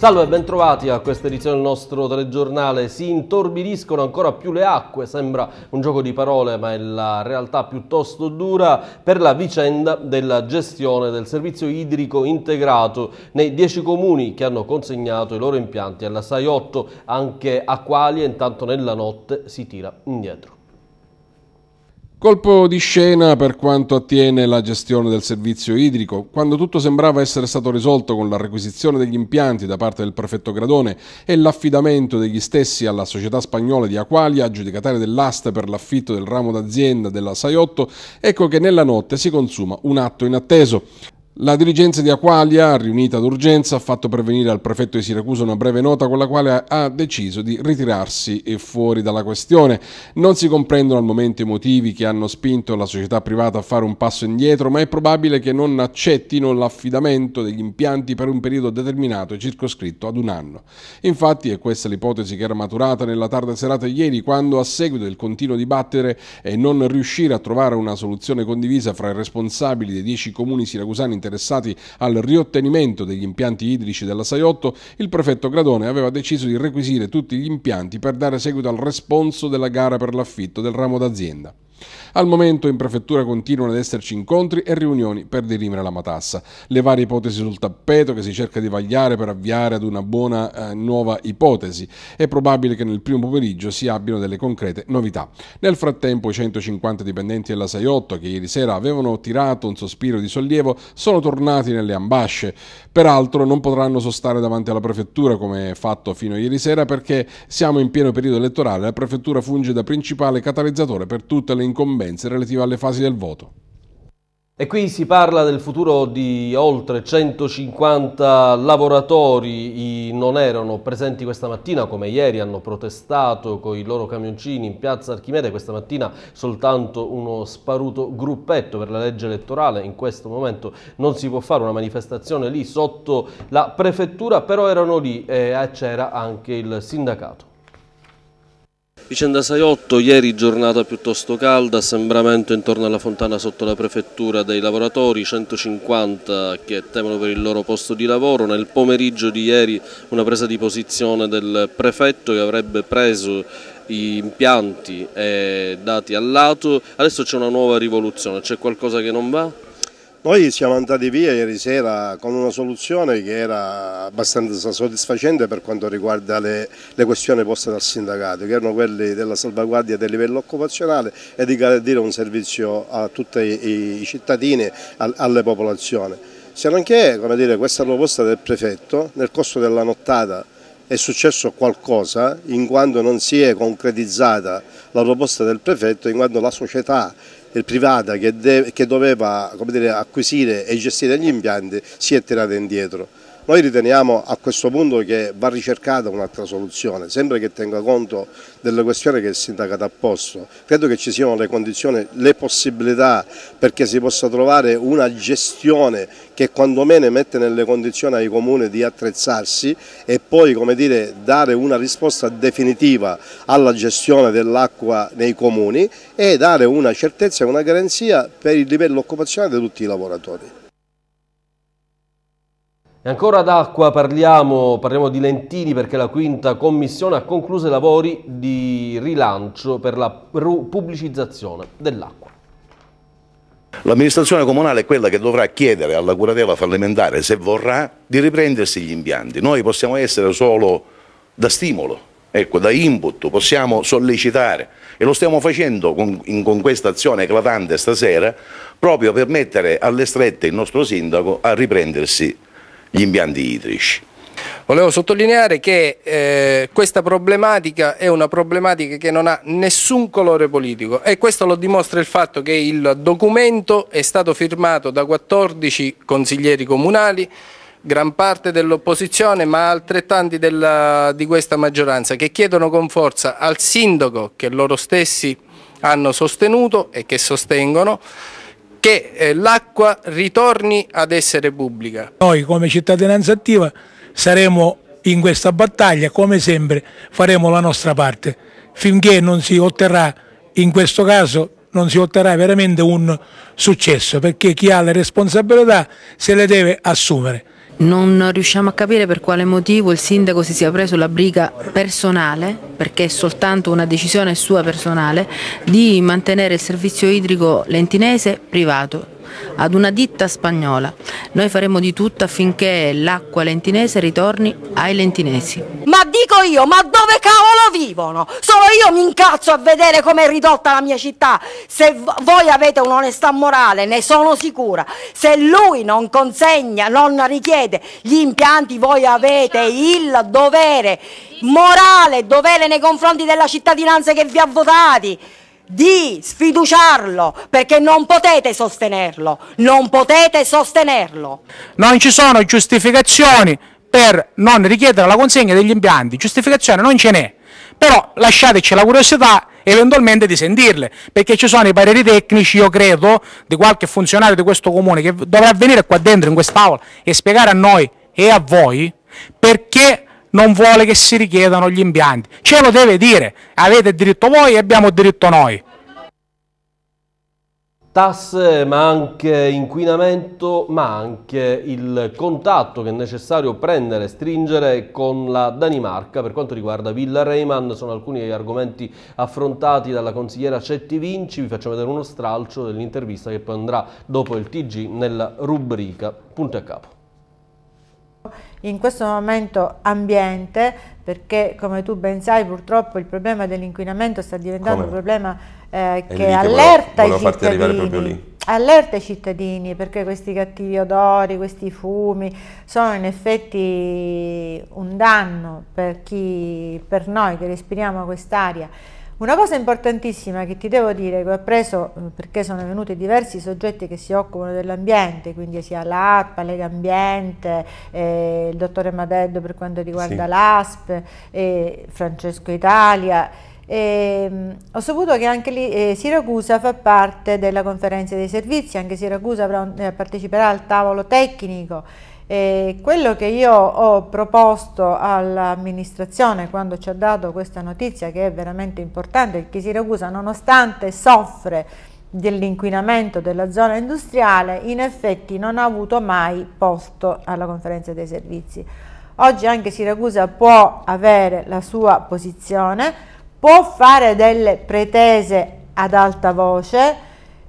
Salve e bentrovati a questa edizione del nostro telegiornale. Si intorbidiscono ancora più le acque, sembra un gioco di parole ma è la realtà piuttosto dura per la vicenda della gestione del servizio idrico integrato nei dieci comuni che hanno consegnato i loro impianti alla 6-8 anche a quali intanto nella notte si tira indietro. Colpo di scena per quanto attiene la gestione del servizio idrico. Quando tutto sembrava essere stato risolto con la requisizione degli impianti da parte del prefetto Gradone e l'affidamento degli stessi alla società spagnola di Aqualia, aggiudicataria dell'asta per l'affitto del ramo d'azienda della Saiotto, ecco che nella notte si consuma un atto inatteso. La dirigenza di Aqualia, riunita d'urgenza, ha fatto pervenire al prefetto di Siracusa una breve nota con la quale ha deciso di ritirarsi e fuori dalla questione. Non si comprendono al momento i motivi che hanno spinto la società privata a fare un passo indietro, ma è probabile che non accettino l'affidamento degli impianti per un periodo determinato e circoscritto ad un anno. Infatti è questa l'ipotesi che era maturata nella tarda serata ieri, quando a seguito del continuo dibattere e non riuscire a trovare una soluzione condivisa fra i responsabili dei dieci comuni siracusani interessati interessati al riottenimento degli impianti idrici della Saiotto, il prefetto Gradone aveva deciso di requisire tutti gli impianti per dare seguito al responso della gara per l'affitto del ramo d'azienda. Al momento in prefettura continuano ad esserci incontri e riunioni per dirimere la matassa. Le varie ipotesi sul tappeto che si cerca di vagliare per avviare ad una buona eh, nuova ipotesi. È probabile che nel primo pomeriggio si abbiano delle concrete novità. Nel frattempo i 150 dipendenti della 68 che ieri sera avevano tirato un sospiro di sollievo sono tornati nelle ambasce. Peraltro non potranno sostare davanti alla prefettura come fatto fino a ieri sera perché siamo in pieno periodo elettorale. e La prefettura funge da principale catalizzatore per tutte le incombenze relative alle fasi del voto. E qui si parla del futuro di oltre 150 lavoratori, I non erano presenti questa mattina come ieri, hanno protestato con i loro camioncini in piazza Archimede, questa mattina soltanto uno sparuto gruppetto per la legge elettorale, in questo momento non si può fare una manifestazione lì sotto la prefettura, però erano lì eh, e c'era anche il sindacato. Vicenda 68, ieri giornata piuttosto calda, assembramento intorno alla fontana sotto la prefettura dei lavoratori, 150 che temono per il loro posto di lavoro, nel pomeriggio di ieri una presa di posizione del prefetto che avrebbe preso gli impianti e dati al lato, adesso c'è una nuova rivoluzione, c'è qualcosa che non va? Noi siamo andati via ieri sera con una soluzione che era abbastanza soddisfacente per quanto riguarda le, le questioni poste dal sindacato, che erano quelle della salvaguardia del livello occupazionale e di garantire un servizio a tutti i, i cittadini, al, alle popolazioni. Se non che dire, questa proposta del prefetto nel corso della nottata è successo qualcosa in quanto non si è concretizzata la proposta del prefetto, in quanto la società privata che, che doveva dire, acquisire e gestire gli impianti si è tirata indietro. Noi riteniamo a questo punto che va ricercata un'altra soluzione, sempre che tenga conto delle questioni che il sindacato ha posto. Credo che ci siano le condizioni, le possibilità perché si possa trovare una gestione che quantomeno mette nelle condizioni ai comuni di attrezzarsi e poi come dire, dare una risposta definitiva alla gestione dell'acqua nei comuni e dare una certezza e una garanzia per il livello occupazionale di tutti i lavoratori. E ancora d'acqua parliamo, parliamo di Lentini perché la quinta commissione ha concluso i lavori di rilancio per la pubblicizzazione dell'acqua. L'amministrazione comunale è quella che dovrà chiedere alla curatela fallimentare, se vorrà, di riprendersi gli impianti. Noi possiamo essere solo da stimolo, ecco, da input, possiamo sollecitare e lo stiamo facendo con, in, con questa azione eclatante stasera proprio per mettere alle strette il nostro sindaco a riprendersi gli impianti gli impianti idrici. Volevo sottolineare che eh, questa problematica è una problematica che non ha nessun colore politico e questo lo dimostra il fatto che il documento è stato firmato da 14 consiglieri comunali, gran parte dell'opposizione ma altrettanti della, di questa maggioranza che chiedono con forza al sindaco che loro stessi hanno sostenuto e che sostengono che eh, l'acqua ritorni ad essere pubblica. Noi come cittadinanza attiva saremo in questa battaglia, come sempre faremo la nostra parte, finché non si otterrà, in questo caso non si otterrà veramente un successo, perché chi ha le responsabilità se le deve assumere. Non riusciamo a capire per quale motivo il sindaco si sia preso la briga personale, perché è soltanto una decisione sua personale, di mantenere il servizio idrico lentinese privato ad una ditta spagnola. Noi faremo di tutto affinché l'acqua lentinese ritorni ai lentinesi. Ma dico io, ma dove cavolo vivono? Solo io mi incazzo a vedere come è ridotta la mia città. Se voi avete un'onestà morale, ne sono sicura. Se lui non consegna, non richiede gli impianti, voi avete il dovere morale, dovere nei confronti della cittadinanza che vi ha votati di sfiduciarlo perché non potete sostenerlo, non potete sostenerlo. Non ci sono giustificazioni per non richiedere la consegna degli impianti, giustificazione non ce n'è, però lasciateci la curiosità eventualmente di sentirle, perché ci sono i pareri tecnici, io credo, di qualche funzionario di questo comune che dovrà venire qua dentro in quest'aula e spiegare a noi e a voi perché non vuole che si richiedano gli impianti. Ce lo deve dire, avete diritto voi e abbiamo diritto noi. Tasse, ma anche inquinamento, ma anche il contatto che è necessario prendere e stringere con la Danimarca per quanto riguarda Villa Reiman, sono alcuni degli argomenti affrontati dalla consigliera Cetti Vinci, vi faccio vedere uno stralcio dell'intervista che poi andrà dopo il TG nella rubrica Punto e Capo in questo momento ambiente, perché come tu ben sai purtroppo il problema dell'inquinamento sta diventando come? un problema eh, che allerta volevo, volevo i cittadini. Allerta i cittadini perché questi cattivi odori, questi fumi sono in effetti un danno per, chi, per noi che respiriamo quest'aria una cosa importantissima che ti devo dire, che ho appreso eh, perché sono venuti diversi soggetti che si occupano dell'ambiente, quindi sia l'ARPA, Lega Ambiente, eh, il dottore Madello per quanto riguarda sì. l'ASP, eh, Francesco Italia, eh, ho saputo che anche lì eh, Siracusa fa parte della conferenza dei servizi, anche Siracusa avrà, eh, parteciperà al tavolo tecnico e quello che io ho proposto all'amministrazione quando ci ha dato questa notizia che è veramente importante che Siracusa nonostante soffre dell'inquinamento della zona industriale in effetti non ha avuto mai posto alla conferenza dei servizi. Oggi anche Siracusa può avere la sua posizione, può fare delle pretese ad alta voce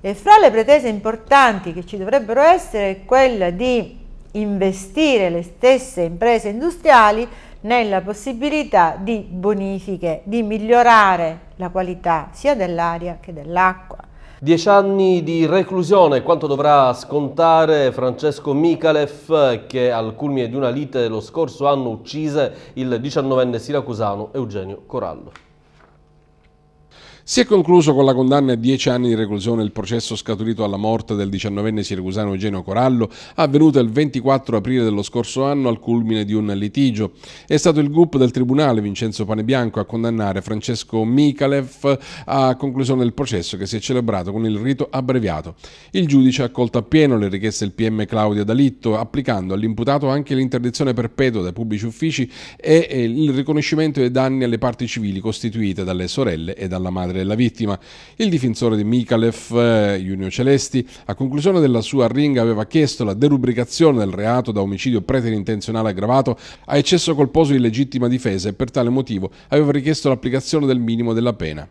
e fra le pretese importanti che ci dovrebbero essere è quella di investire le stesse imprese industriali nella possibilità di bonifiche, di migliorare la qualità sia dell'aria che dell'acqua. Dieci anni di reclusione, quanto dovrà scontare Francesco Michalef che al culmine di una lite lo scorso anno uccise il diciannovenne siracusano Eugenio Corallo. Si è concluso con la condanna a 10 anni di reclusione il processo scaturito alla morte del 19enne siracusano Eugenio Corallo, avvenuto il 24 aprile dello scorso anno al culmine di un litigio. È stato il GUP del Tribunale Vincenzo Panebianco a condannare Francesco Micalef a conclusione del processo che si è celebrato con il rito abbreviato. Il giudice ha accolto appieno le richieste del PM Claudia Dalitto, applicando all'imputato anche l'interdizione perpetua dai pubblici uffici e eh, il riconoscimento dei danni alle parti civili costituite dalle sorelle e dalla madre della vittima. Il difensore di Mikalev, eh, Junio Celesti, a conclusione della sua arringa aveva chiesto la derubricazione del reato da omicidio preterintenzionale aggravato a eccesso colposo di legittima difesa e per tale motivo aveva richiesto l'applicazione del minimo della pena.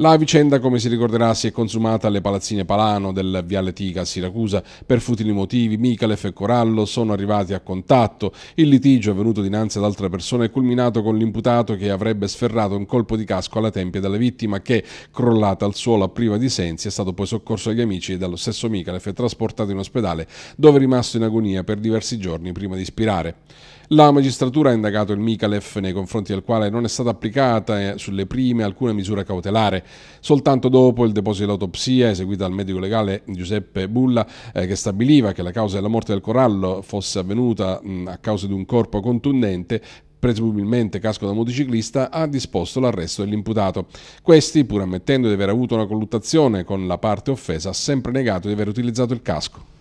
La vicenda, come si ricorderà, si è consumata alle palazzine Palano del Viale Tica a Siracusa. Per futili motivi, Micalef e Corallo sono arrivati a contatto. Il litigio è venuto dinanzi ad altra persona è culminato con l'imputato che avrebbe sferrato un colpo di casco alla tempia della vittima che, crollata al suolo a priva di sensi, è stato poi soccorso agli amici e dallo stesso Micalef e trasportato in ospedale, dove è rimasto in agonia per diversi giorni prima di ispirare. La magistratura ha indagato il Micalef nei confronti del quale non è stata applicata eh, sulle prime alcuna misura cautelare. Soltanto dopo il deposito dell'autopsia eseguita dal medico legale Giuseppe Bulla eh, che stabiliva che la causa della morte del corallo fosse avvenuta mh, a causa di un corpo contundente, presumibilmente casco da motociclista, ha disposto l'arresto dell'imputato. Questi, pur ammettendo di aver avuto una colluttazione con la parte offesa, ha sempre negato di aver utilizzato il casco.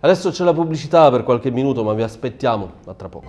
Adesso c'è la pubblicità per qualche minuto, ma vi aspettiamo a tra poco.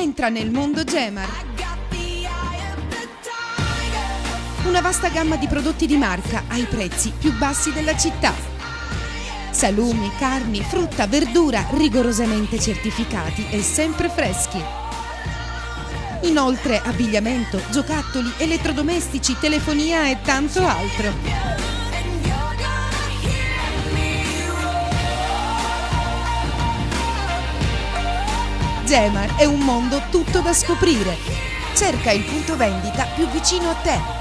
Entra nel mondo Gemar. Una vasta gamma di prodotti di marca ai prezzi più bassi della città. Salumi, carni, frutta, verdura rigorosamente certificati e sempre freschi. Inoltre abbigliamento, giocattoli, elettrodomestici, telefonia e tanto altro. Gema è un mondo tutto da scoprire. Cerca il punto vendita più vicino a te.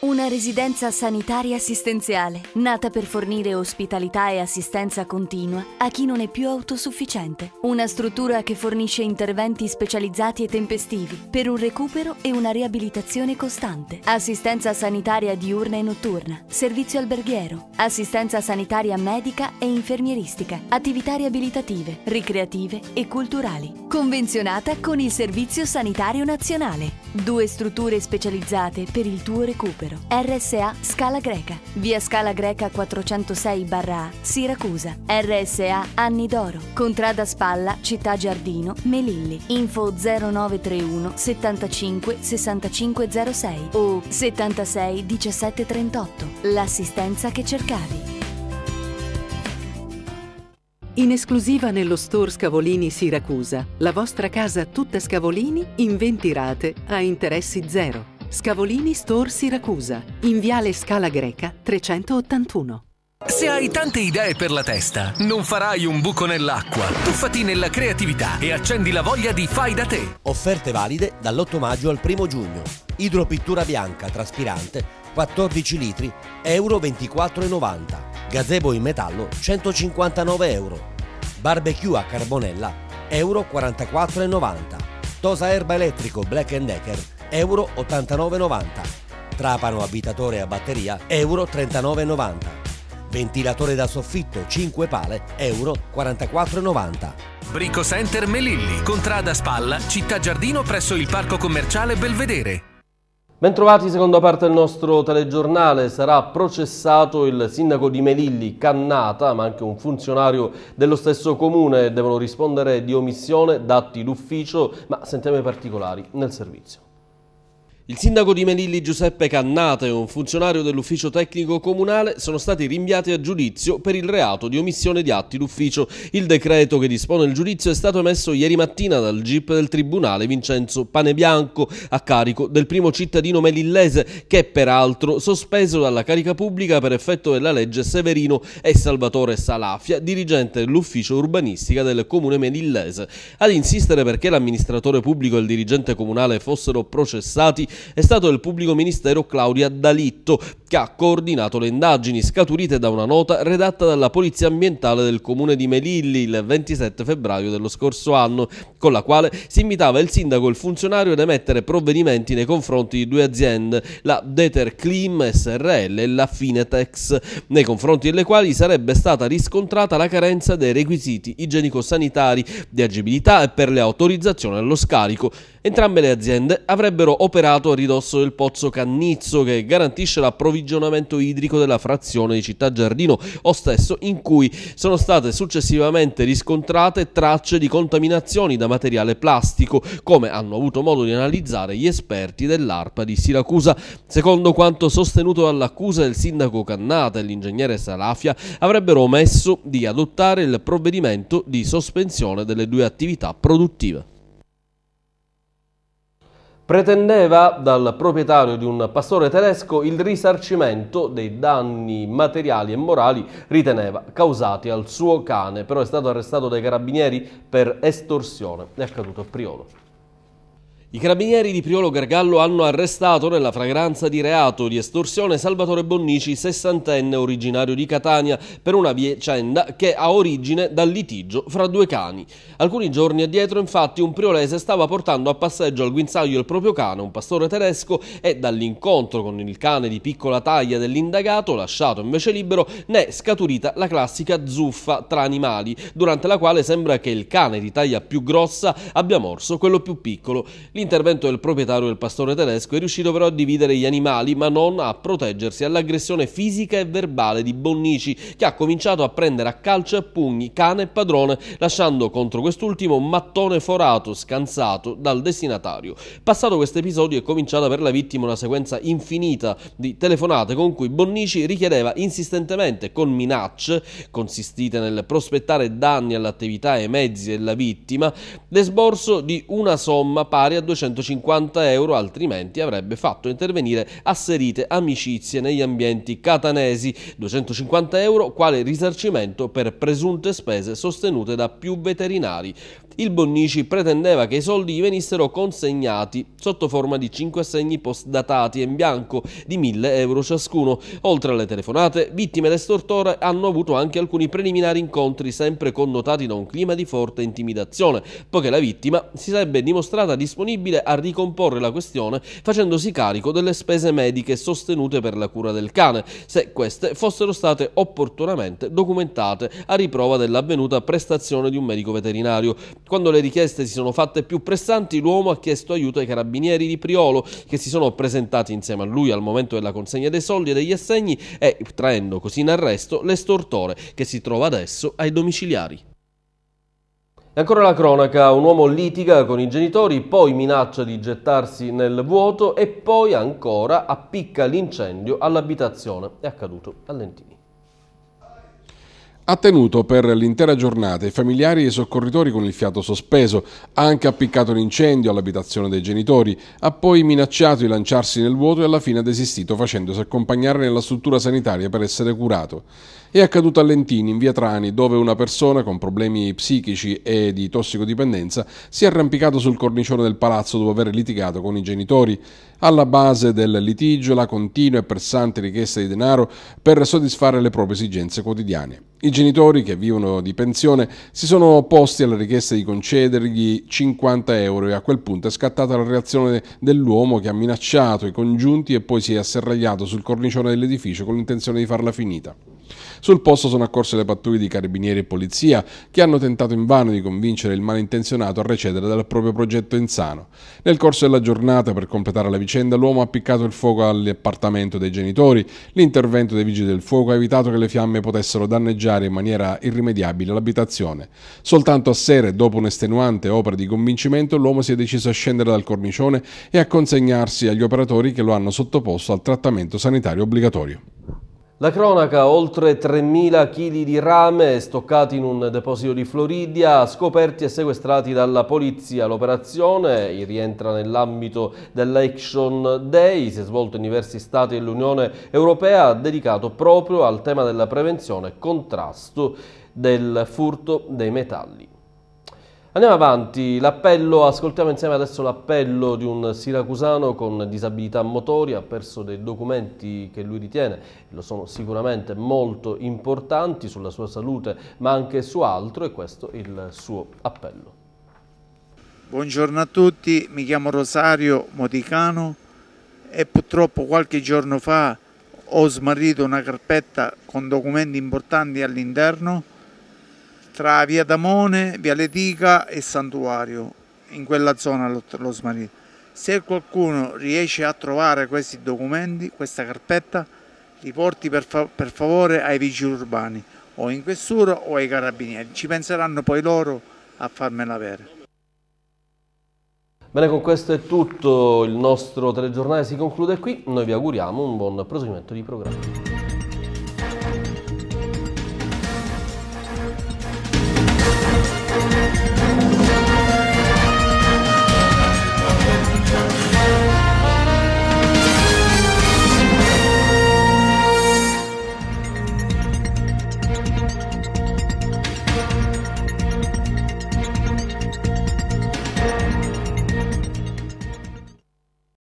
Una residenza sanitaria assistenziale, nata per fornire ospitalità e assistenza continua a chi non è più autosufficiente. Una struttura che fornisce interventi specializzati e tempestivi per un recupero e una riabilitazione costante. Assistenza sanitaria diurna e notturna, servizio alberghiero, assistenza sanitaria medica e infermieristica, attività riabilitative, ricreative e culturali. Convenzionata con il Servizio Sanitario Nazionale. Due strutture specializzate per il tuo recupero libero. RSA Scala Greca. Via Scala Greca 406 barra Siracusa. RSA Anni d'Oro. Contrada Spalla, Città Giardino, Melilli. Info 0931 75 6506 o 76 1738. L'assistenza che cercavi. In esclusiva nello store Scavolini Siracusa, la vostra casa tutta Scavolini in 20 rate a interessi zero. Scavolini Store Siracusa, in Viale Scala Greca 381. Se hai tante idee per la testa, non farai un buco nell'acqua. Tuffati nella creatività e accendi la voglia di fai da te. Offerte valide dall'8 maggio al 1 giugno. Idropittura bianca traspirante 14 litri, euro 24,90. Gazebo in metallo 159 euro. Barbecue a carbonella euro 44,90. Tosa erba elettrico Black Decker euro 89,90. Trapano abitatore a batteria, euro 39,90. Ventilatore da soffitto 5 pale, euro 44,90. Brico Center Melilli, Contrada Spalla, Città Giardino presso il Parco Commerciale Belvedere. Bentrovati, seconda parte del nostro telegiornale. Sarà processato il sindaco di Melilli, Cannata, ma anche un funzionario dello stesso comune. Devono rispondere di omissione, dati d'ufficio, ma sentiamo i particolari nel servizio. Il sindaco di Melilli Giuseppe Cannata e un funzionario dell'ufficio tecnico comunale sono stati rinviati a giudizio per il reato di omissione di atti d'ufficio. Il decreto che dispone il giudizio è stato emesso ieri mattina dal GIP del Tribunale Vincenzo Panebianco a carico del primo cittadino melillese che è peraltro sospeso dalla carica pubblica per effetto della legge Severino e Salvatore Salafia, dirigente dell'ufficio urbanistica del comune melillese. Ad insistere perché l'amministratore pubblico e il dirigente comunale fossero processati è stato il pubblico ministero Claudia Dalitto, che ha coordinato le indagini scaturite da una nota redatta dalla Polizia Ambientale del Comune di Melilli il 27 febbraio dello scorso anno, con la quale si invitava il sindaco e il funzionario ad emettere provvedimenti nei confronti di due aziende, la Deter Clim SRL e la Finetex, nei confronti delle quali sarebbe stata riscontrata la carenza dei requisiti igienico-sanitari di agibilità e per le autorizzazioni allo scarico Entrambe le aziende avrebbero operato a ridosso del pozzo Cannizzo che garantisce l'approvvigionamento idrico della frazione di Città Giardino o stesso in cui sono state successivamente riscontrate tracce di contaminazioni da materiale plastico come hanno avuto modo di analizzare gli esperti dell'ARPA di Siracusa. Secondo quanto sostenuto dall'accusa del sindaco Cannata e l'ingegnere Salafia avrebbero omesso di adottare il provvedimento di sospensione delle due attività produttive pretendeva dal proprietario di un pastore tedesco il risarcimento dei danni materiali e morali, riteneva, causati al suo cane, però è stato arrestato dai carabinieri per estorsione. È accaduto a Priolo. I carabinieri di Priolo Gargallo hanno arrestato nella fragranza di reato di estorsione Salvatore Bonnici, sessantenne originario di Catania, per una vicenda che ha origine dal litigio fra due cani. Alcuni giorni addietro, infatti, un priolese stava portando a passeggio al guinzaglio il proprio cane, un pastore tedesco, e dall'incontro con il cane di piccola taglia dell'indagato, lasciato invece libero, ne è scaturita la classica zuffa tra animali, durante la quale sembra che il cane di taglia più grossa abbia morso quello più piccolo. L'intervento del proprietario del pastore tedesco è riuscito però a dividere gli animali ma non a proteggersi all'aggressione fisica e verbale di Bonnici che ha cominciato a prendere a calcio e a pugni cane e padrone lasciando contro quest'ultimo un mattone forato scansato dal destinatario. Passato questo episodio è cominciata per la vittima una sequenza infinita di telefonate con cui Bonnici richiedeva insistentemente con minacce consistite nel prospettare danni all'attività e ai mezzi della vittima l'esborso di una somma pari a 250 euro, altrimenti avrebbe fatto intervenire asserite amicizie negli ambienti catanesi, 250 euro quale risarcimento per presunte spese sostenute da più veterinari il Bonnici pretendeva che i soldi gli venissero consegnati sotto forma di 5 assegni postdatati in bianco di 1000 euro ciascuno. Oltre alle telefonate, vittime ed estortore hanno avuto anche alcuni preliminari incontri sempre connotati da un clima di forte intimidazione, poiché la vittima si sarebbe dimostrata disponibile a ricomporre la questione facendosi carico delle spese mediche sostenute per la cura del cane, se queste fossero state opportunamente documentate a riprova dell'avvenuta prestazione di un medico veterinario. Quando le richieste si sono fatte più pressanti, l'uomo ha chiesto aiuto ai carabinieri di Priolo, che si sono presentati insieme a lui al momento della consegna dei soldi e degli assegni e, traendo così in arresto, l'estortore, che si trova adesso ai domiciliari. E ancora la cronaca, un uomo litiga con i genitori, poi minaccia di gettarsi nel vuoto e poi ancora appicca l'incendio all'abitazione. È accaduto a Lentini. Ha tenuto per l'intera giornata i familiari e i soccorritori con il fiato sospeso, ha anche appiccato l'incendio all'abitazione dei genitori, ha poi minacciato di lanciarsi nel vuoto e alla fine ha desistito facendosi accompagnare nella struttura sanitaria per essere curato è accaduto a Lentini, in via Trani, dove una persona con problemi psichici e di tossicodipendenza si è arrampicato sul cornicione del palazzo dopo aver litigato con i genitori. Alla base del litigio la continua e pressante richiesta di denaro per soddisfare le proprie esigenze quotidiane. I genitori, che vivono di pensione, si sono opposti alla richiesta di concedergli 50 euro e a quel punto è scattata la reazione dell'uomo che ha minacciato i congiunti e poi si è asserragliato sul cornicione dell'edificio con l'intenzione di farla finita. Sul posto sono accorse le pattuglie di carabinieri e polizia che hanno tentato invano di convincere il malintenzionato a recedere dal proprio progetto insano. Nel corso della giornata, per completare la vicenda, l'uomo ha appiccato il fuoco all'appartamento dei genitori. L'intervento dei vigili del fuoco ha evitato che le fiamme potessero danneggiare in maniera irrimediabile l'abitazione. Soltanto a sera, dopo un'estenuante opera di convincimento, l'uomo si è deciso a scendere dal cornicione e a consegnarsi agli operatori che lo hanno sottoposto al trattamento sanitario obbligatorio. La cronaca, oltre 3.000 kg di rame stoccati in un deposito di Floridia, scoperti e sequestrati dalla polizia. L'operazione rientra nell'ambito dell'Action Day, si è svolto in diversi stati dell'Unione Europea, dedicato proprio al tema della prevenzione e contrasto del furto dei metalli. Andiamo avanti, l'appello, ascoltiamo insieme adesso l'appello di un siracusano con disabilità motoria, ha perso dei documenti che lui ritiene, lo sono sicuramente molto importanti sulla sua salute ma anche su altro e questo è il suo appello. Buongiorno a tutti, mi chiamo Rosario Moticano e purtroppo qualche giorno fa ho smarrito una carpetta con documenti importanti all'interno tra via Damone, via Letica e Santuario, in quella zona lo, lo smarrito. Se qualcuno riesce a trovare questi documenti, questa carpetta, li porti per, fa per favore ai vigili urbani o in questura o ai carabinieri, ci penseranno poi loro a farmela avere. Bene, con questo è tutto, il nostro telegiornale si conclude qui, noi vi auguriamo un buon proseguimento di programma.